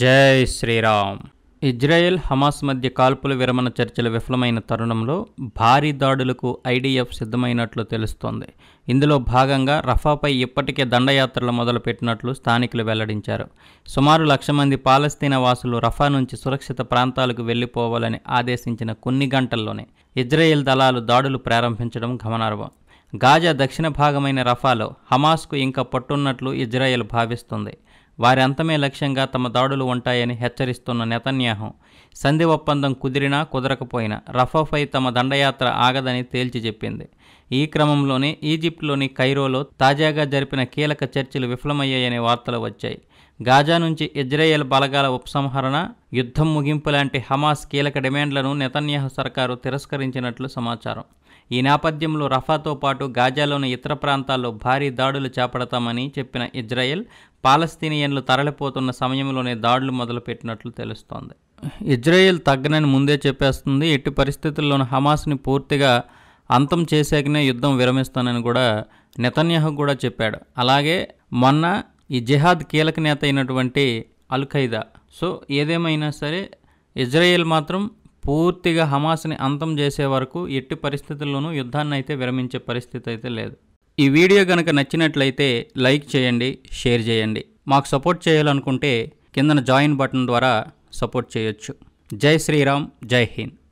జై Sriram Israel Hamas మధ్య కాల్పుల విరమణ చర్చలు విఫలమైన తరుణంలో భారీ దాడులకు ఐడిఎఫ్ సిద్ధమైనట్లు తెలుస్తోంది ఇందులో భాగంగా రఫాపై ఇప్పటికే దండయాత్రలు మొదలుపెట్టినట్లు స్థానికులు వెల్లడించారు సుమారు లక్ష మంది పాలస్తీనా వాసులు రఫా నుంచి సురక్షిత ప్రాంతాలకు వెళ్లిపోవాలని ఆదేశించిన కొన్ని గంటల్లోనే ఇజ్రాయెల్ దళాలు దాడులు ప్రారంభించడం గమనార్హం గాజా దక్షిణ భాగమైన రఫాలో హమాస్కు ఇంకా పట్టున్నట్లు ఇజ్రాయెల్ భావిస్తుంది వారి అంతమే లక్ష్యంగా తమ దాడులు ఉంటాయని హెచ్చరిస్తున్న నెతన్యాహం సంధి ఒప్పందం కుదిరినా కుదరకపోయినా రఫాఫై తమ దండయాత్ర ఆగదని తేల్చి చెప్పింది ఈ క్రమంలోనే ఈజిప్ట్లోని కైరోలో తాజాగా జరిపిన కీలక చర్చలు విఫలమయ్యాయనే వార్తలు వచ్చాయి గాజా నుంచి ఇజ్రాయెల్ బలగాల ఉపసంహరణ యుద్ధం ముగింపు లాంటి హమాస్ కీలక డిమాండ్లను నెతన్యాహు సర్కారు తిరస్కరించినట్లు సమాచారం ఈ నేపథ్యంలో రఫాతో పాటు గాజాలోని ఇతర ప్రాంతాల్లో భారీ దాడులు చేపడతామని చెప్పిన ఇజ్రాయెల్ పాలస్తీనియన్లు తరలిపోతున్న సమయంలోనే దాడులు మొదలుపెట్టినట్లు తెలుస్తోంది ఇజ్రాయెల్ తగ్గనని ముందే చెప్పేస్తుంది ఎట్టి పరిస్థితుల్లోనూ హమాస్ని పూర్తిగా అంతం చేశాకనే యుద్ధం విరమిస్తానని కూడా నెతన్యాహు కూడా చెప్పాడు అలాగే మొన్న ఈ జిహాద్ కీలక నేత అయినటువంటి అల్ఖైదా సో ఏదేమైనా సరే ఇజ్రాయెల్ మాత్రం పూర్తిగా హమాస్ని అంతం చేసే వరకు ఎట్టి పరిస్థితుల్లోనూ యుద్ధాన్ని అయితే విరమించే పరిస్థితి అయితే లేదు ఈ వీడియో కనుక నచ్చినట్లయితే లైక్ చేయండి షేర్ చేయండి మాకు సపోర్ట్ చేయాలనుకుంటే కిందన జాయిన్ బటన్ ద్వారా సపోర్ట్ చేయొచ్చు జై శ్రీరామ్ జై హింద్